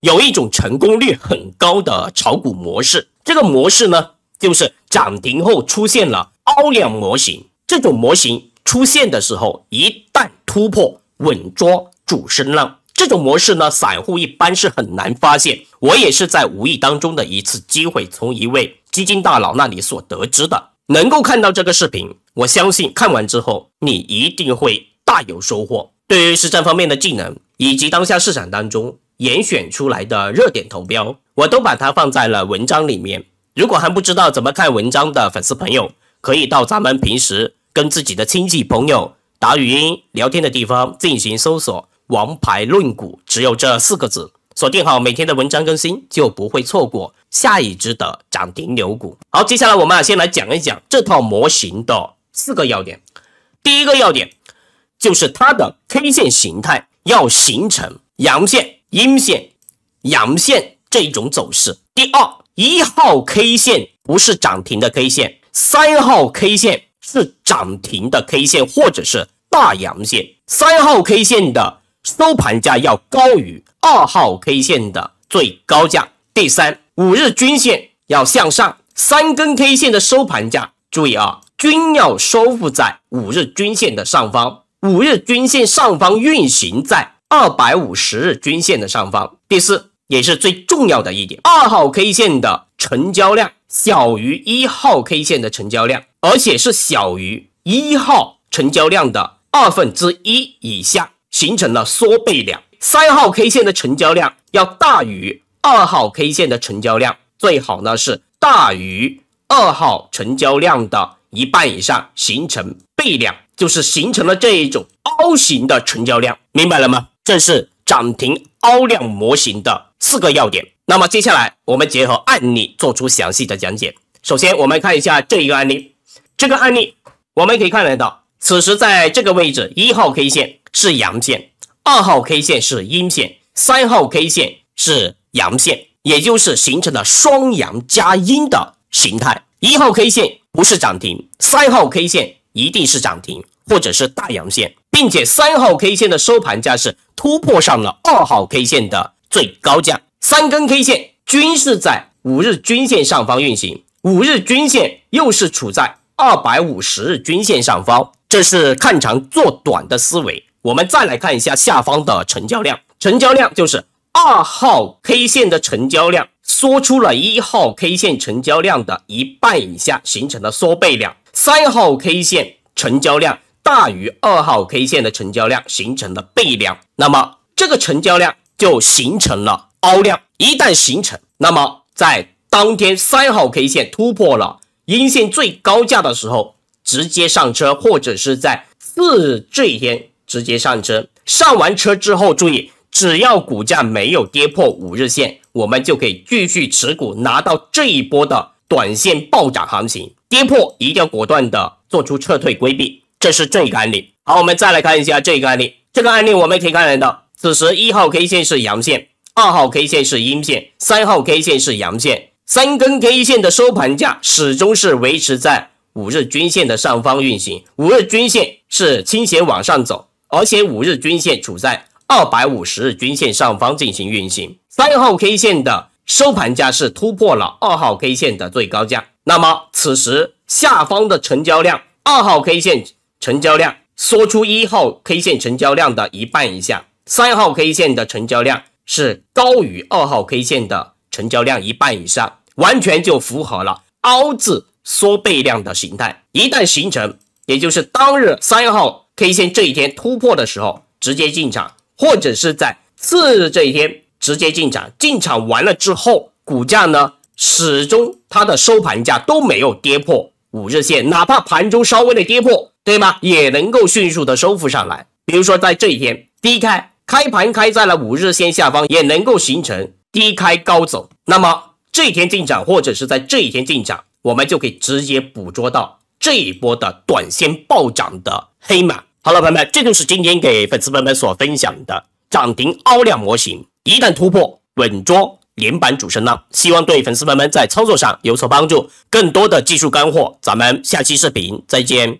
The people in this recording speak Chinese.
有一种成功率很高的炒股模式，这个模式呢，就是涨停后出现了凹两模型。这种模型出现的时候，一旦突破，稳抓主升浪。这种模式呢，散户一般是很难发现。我也是在无意当中的一次机会，从一位基金大佬那里所得知的。能够看到这个视频，我相信看完之后，你一定会大有收获。对于实战方面的技能，以及当下市场当中。严选出来的热点投标，我都把它放在了文章里面。如果还不知道怎么看文章的粉丝朋友，可以到咱们平时跟自己的亲戚朋友打语音聊天的地方进行搜索“王牌论股”，只有这四个字，锁定好每天的文章更新，就不会错过下一只的涨停牛股。好，接下来我们啊先来讲一讲这套模型的四个要点。第一个要点就是它的 K 线形态要形成阳线。阴线、阳线这种走势。第二，一号 K 线不是涨停的 K 线，三号 K 线是涨停的 K 线或者是大阳线。三号 K 线的收盘价要高于二号 K 线的最高价。第三，五日均线要向上，三根 K 线的收盘价，注意啊，均要收复在五日均线的上方，五日均线上方运行在。二百五十日均线的上方。第四，也是最重要的一点，二号 K 线的成交量小于一号 K 线的成交量，而且是小于一号成交量的二分之一以下，形成了缩背量。三号 K 线的成交量要大于二号 K 线的成交量，最好呢是大于二号成交量的一半以上，形成背量，就是形成了这一种凹形的成交量，明白了吗？正是涨停凹量模型的四个要点。那么接下来，我们结合案例做出详细的讲解。首先，我们看一下这一个案例。这个案例我们可以看得到，此时在这个位置，一号 K 线是阳线，二号 K 线是阴线，三号 K 线是阳线，也就是形成了双阳加阴的形态。一号 K 线不是涨停，三号 K 线一定是涨停或者是大阳线。并且三号 K 线的收盘价是突破上了二号 K 线的最高价，三根 K 线均是在五日均线上方运行，五日均线又是处在二百五十日均线上方，这是看长做短的思维。我们再来看一下下方的成交量，成交量就是二号 K 线的成交量缩出了一号 K 线成交量的一半以下，形成了缩背量，三号 K 线成交量。大于二号 K 线的成交量形成的背量，那么这个成交量就形成了凹量。一旦形成，那么在当天三号 K 线突破了阴线最高价的时候，直接上车，或者是在次日这一天直接上车。上完车之后，注意，只要股价没有跌破五日线，我们就可以继续持股，拿到这一波的短线暴涨行情。跌破，一定要果断的做出撤退规避。这是这一案例。好，我们再来看一下这个案例。这个案例我们可以看得到，此时一号 K 线是阳线，二号 K 线是阴线，三号 K 线是阳线。三根 K 线的收盘价始终是维持在五日均线的上方运行，五日均线是倾斜往上走，而且五日均线处在二百五十日均线上方进行运行。三号 K 线的收盘价是突破了二号 K 线的最高价。那么此时下方的成交量，二号 K 线。成交量缩出一号 K 线成交量的一半以下，三号 K 线的成交量是高于二号 K 线的成交量一半以上，完全就符合了凹字缩背量的形态。一旦形成，也就是当日三号 K 线这一天突破的时候，直接进场，或者是在次日这一天直接进场。进场完了之后，股价呢始终它的收盘价都没有跌破。五日线，哪怕盘中稍微的跌破，对吗？也能够迅速的收复上来。比如说在这一天低开，开盘开在了五日线下方，也能够形成低开高走。那么这一天进场，或者是在这一天进场，我们就可以直接捕捉到这一波的短线暴涨的黑马。好了，朋友们，这就是今天给粉丝朋友们所分享的涨停凹量模型，一旦突破，稳捉连板主升浪，希望对粉丝朋友们在操作上有所帮助。更多的技术干货，咱们下期视频再见。